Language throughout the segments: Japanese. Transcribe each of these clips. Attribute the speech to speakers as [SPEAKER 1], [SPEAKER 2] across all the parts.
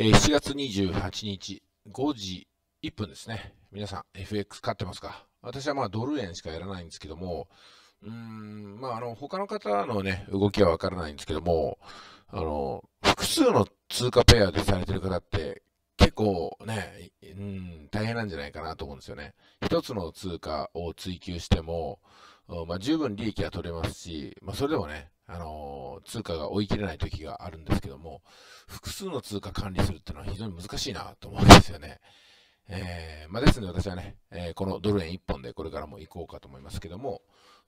[SPEAKER 1] えー、7月28日5時1分ですね。皆さん FX 買ってますか私はまあドル円しかやらないんですけども、うん、まああの、他の方のね、動きはわからないんですけども、あの、複数の通貨ペアでされてる方って結構ね、うん、大変なんじゃないかなと思うんですよね。一つの通貨を追求しても、まあ、十分利益は取れますし、まあ、それでもね、あの通貨が追い切れない時があるんですけども、複数の通貨管理するっていうのは非常に難しいなと思うんですよね。えー、まあ、ですので私はね、えー、このドル円1本でこれからも行こうかと思いますけども、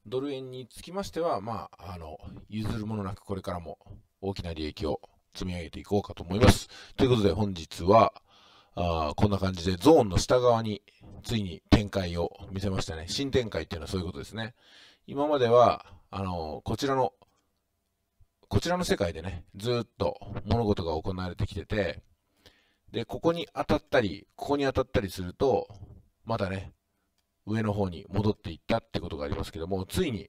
[SPEAKER 1] ドル円につきましては、まあ、あの、譲るものなくこれからも大きな利益を積み上げていこうかと思います。ということで本日は、あこんな感じでゾーンの下側についに展開を見せましたね。新展開っていうのはそういうことですね。今までは、あの、こちらのこちらの世界でね、ずっと物事が行われてきてて、で、ここに当たったり、ここに当たったりすると、またね、上の方に戻っていったってことがありますけども、ついに、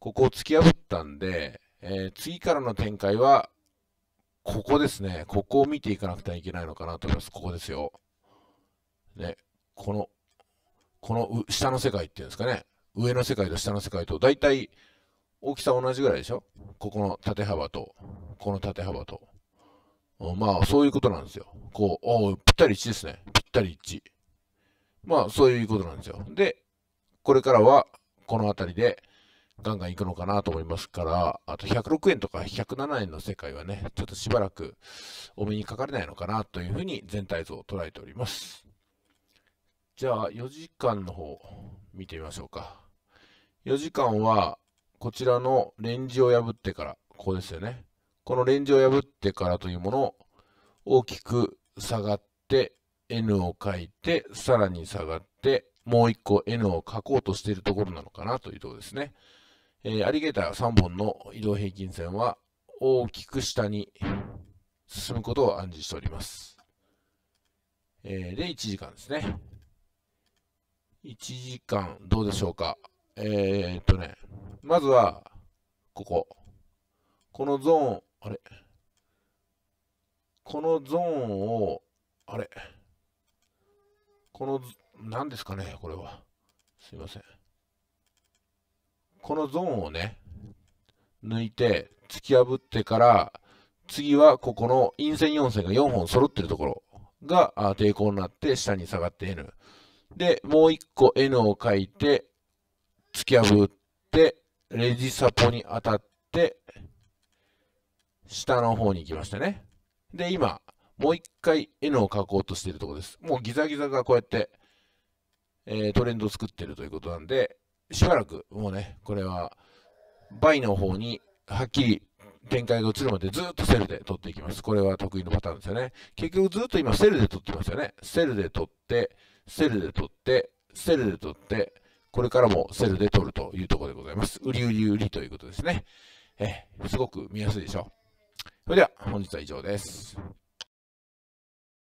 [SPEAKER 1] ここを突き破ったんで、えー、次からの展開は、ここですね。ここを見ていかなくてはいけないのかなと思います。ここですよ。ね、この、この下の世界っていうんですかね。上の世界と下の世界と、大体大きさ同じぐらいでしょここの縦幅と、この縦幅と。まあ、そういうことなんですよ。こう、おぴったり1ですね。ぴったり1。まあ、そういうことなんですよ。で、これからは、この辺りで、ガンガン行くのかなと思いますから、あと106円とか107円の世界はね、ちょっとしばらくお目にかかれないのかなというふうに全体像を捉えております。じゃあ4時間の方見てみましょうか。4時間は、こちらのレンジを破ってから、ここですよね。このレンジを破ってからというものを大きく下がって N を書いて、さらに下がって、もう1個 N を書こうとしているところなのかなというところですね。えー、アリゲーター3本の移動平均線は大きく下に進むことを暗示しております。えー、で、1時間ですね。1時間どうでしょうか。えー、っとね、まずは、ここ。このゾーン、あれこのゾーンを、あれこの、何ですかね、これは。すいません。このゾーンをね、抜いて、突き破ってから、次はここの陰線4線が4本揃ってるところが抵抗になって下に下がって N。で、もう1個 N を書いて、突き破って、レジサポに当たって、下の方に行きましたね。で、今、もう一回 N を書こうとしているところです。もうギザギザがこうやって、えー、トレンドを作ってるということなんで、しばらくもうね、これは、倍の方にはっきり展開が映るまでずっとセルで取っていきます。これは得意のパターンですよね。結局ずっと今セルで取ってますよね。セルで取って、セルで取って、セルで取って、これからもセルで撮るというところでございます。売り売り売りということですね。え、すごく見やすいでしょう。それでは、本日は以上です。